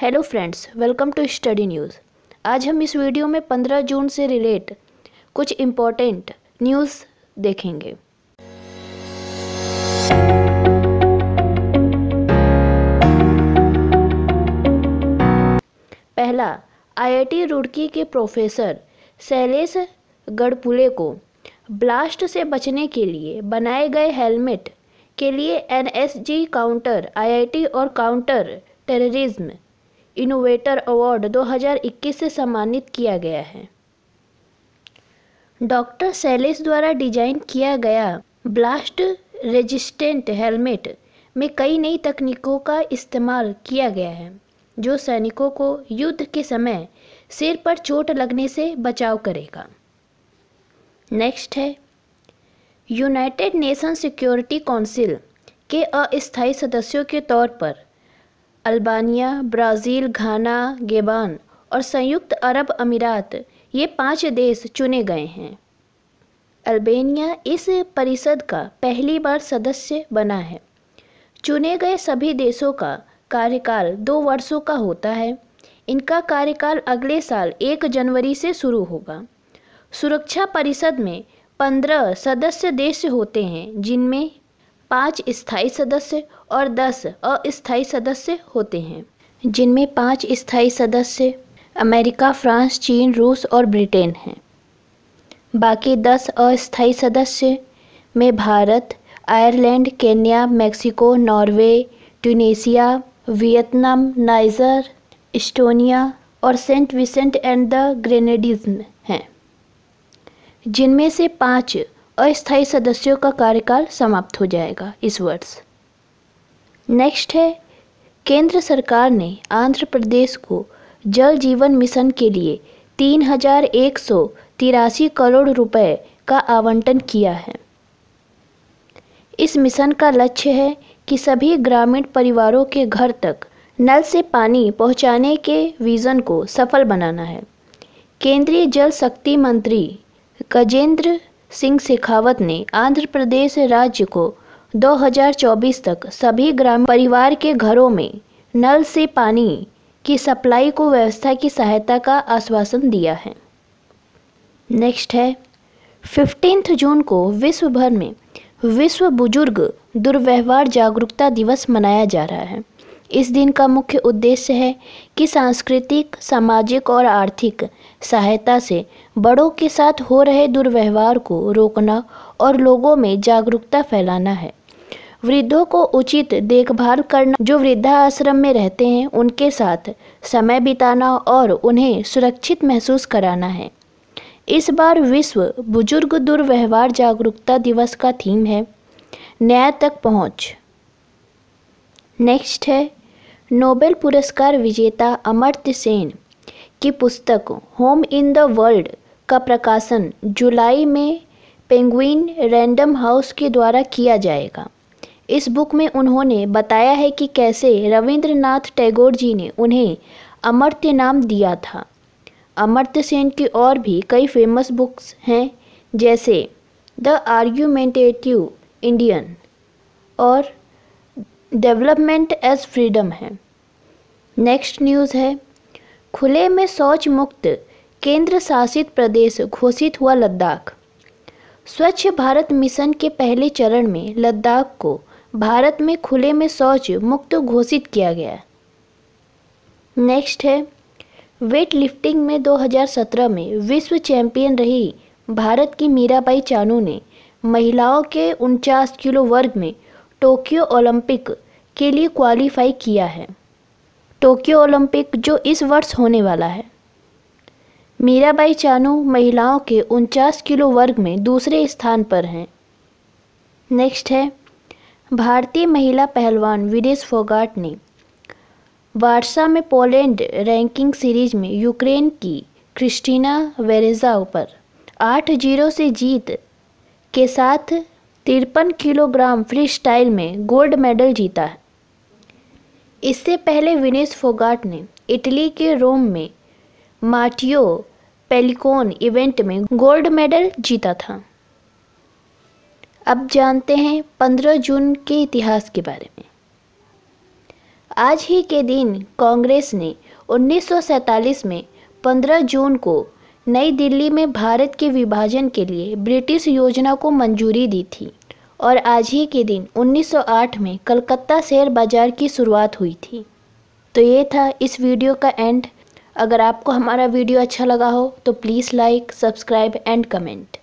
hello friends welcome to study news आज हम इस वीडियो में 15 जून से रिलेट कुछ इम्पोर्टेंट न्यूज़ देखेंगे पहला आईआईटी रुड़की के प्रोफेसर शैलेश गढ़पुले को ब्लास्ट से बचने के लिए बनाए गए हेलमेट के लिए एनएसजी काउंटर आईआईटी और काउंटर टेररिज्म इनोवेटर अवार्ड 2021 से सम्मानित किया गया है डॉक्टर शैलेश द्वारा डिजाइन किया गया ब्लास्ट रेजिस्टेंट हेलमेट में कई नई तकनीकों का इस्तेमाल किया गया है जो सैनिकों को युद्ध के समय सिर पर चोट लगने से बचाव करेगा नेक्स्ट है यूनाइटेड नेशन सिक्योरिटी काउंसिल के अस्थायी सदस्यों के तौर पर अल्बानिया ब्राज़ील घाना गेबान और संयुक्त अरब अमीरात ये पांच देश चुने गए हैं अल्बेनिया इस परिषद का पहली बार सदस्य बना है चुने गए सभी देशों का कार्यकाल दो वर्षों का होता है इनका कार्यकाल अगले साल एक जनवरी से शुरू होगा सुरक्षा परिषद में पंद्रह सदस्य देश होते हैं जिनमें पाँच स्थायी सदस्य और दस अस्थायी सदस्य होते हैं जिनमें पाँच स्थायी सदस्य अमेरिका फ्रांस चीन रूस और ब्रिटेन हैं बाकी दस अस्थायी सदस्य में Bharat Ireland Kenya Mexico Norway Tunisia Vietnam Niger Estonia और Saint Vincent and the Grenadines हैं जिनमें से पाँच अस्थायी सदस्यों का कार्यकाल समाप्त हो जाएगा इस वर्ष नेक्स्ट है केंद्र सरकार ने आंध्र प्रदेश को जल जीवन मिशन के लिए तीन हजार एक सौ तिरासी करोड़ रुपए का आवंटन किया है इस मिशन का लक्ष्य है कि सभी ग्रामीण परिवारों के घर तक नल से पानी पहुंचाने के विज़न को सफल बनाना है केंद्रीय जल शक्ति मंत्री गजेंद्र सिंह शेखावत ने आंध्र प्रदेश राज्य को 2024 तक सभी ग्रामीण परिवार के घरों में नल से पानी की सप्लाई को व्यवस्था की सहायता का आश्वासन दिया है नेक्स्ट है फिफ्टींथ जून को विश्व भर में विश्व बुजुर्ग दुर्व्यवहार जागरूकता दिवस मनाया जा रहा है इस दिन का मुख्य उद्देश्य है कि सांस्कृतिक सामाजिक और आर्थिक सहायता से बड़ों के साथ हो रहे दुर्व्यवहार को रोकना और लोगों में जागरूकता फैलाना है वृद्धों को उचित देखभाल करना जो वृद्धा आश्रम में रहते हैं उनके साथ समय बिताना और उन्हें सुरक्षित महसूस कराना है इस बार विश्व बुजुर्ग दुर्व्यवहार जागरूकता दिवस का थीम है न्याय तक पहुंच नेक्स्ट है नोबेल पुरस्कार विजेता अमर्त्य सेन की पुस्तक होम इन द वर्ल्ड का प्रकाशन जुलाई में पेंगुइन रैंडम हाउस के द्वारा किया जाएगा इस बुक में उन्होंने बताया है कि कैसे रविंद्रनाथ टैगोर जी ने उन्हें अमर्त्य नाम दिया था अमर्त्य सेन की और भी कई फेमस बुक्स हैं जैसे द आर्ग्यूमेंटेटिव इंडियन और डेवलपमेंट एज फ्रीडम है नेक्स्ट न्यूज़ है खुले में शौच मुक्त केंद्र शासित प्रदेश घोषित हुआ लद्दाख स्वच्छ भारत मिशन के पहले चरण में लद्दाख को भारत में खुले में शौच मुक्त घोषित किया गया नेक्स्ट है वेट लिफ्टिंग में 2017 में विश्व चैंपियन रही भारत की मीराबाई चानू ने महिलाओं के उनचास किलो वर्ग में टोक्यो ओलंपिक के लिए क्वालिफाई किया है टोक्यो ओलंपिक जो इस वर्ष होने वाला है मीराबाई चानू महिलाओं के उनचास किलो वर्ग में दूसरे स्थान पर हैं नेक्स्ट है भारतीय महिला पहलवान विदेश फोगाट ने वार्सा में पोलैंड रैंकिंग सीरीज में यूक्रेन की क्रिस्टीना वेरेजा पर आठ जीरो से जीत के साथ तिरपन किलोग्राम फ्री स्टाइल में गोल्ड मेडल जीता है इससे पहले विनेश फोगाट ने इटली के रोम में माटियो पेलिकोन इवेंट में गोल्ड मेडल जीता था अब जानते हैं 15 जून के इतिहास के बारे में आज ही के दिन कांग्रेस ने 1947 में 15 जून को नई दिल्ली में भारत के विभाजन के लिए ब्रिटिश योजना को मंजूरी दी थी और आज ही के दिन 1908 में कलकत्ता शेयर बाज़ार की शुरुआत हुई थी तो ये था इस वीडियो का एंड अगर आपको हमारा वीडियो अच्छा लगा हो तो please like subscribe and comment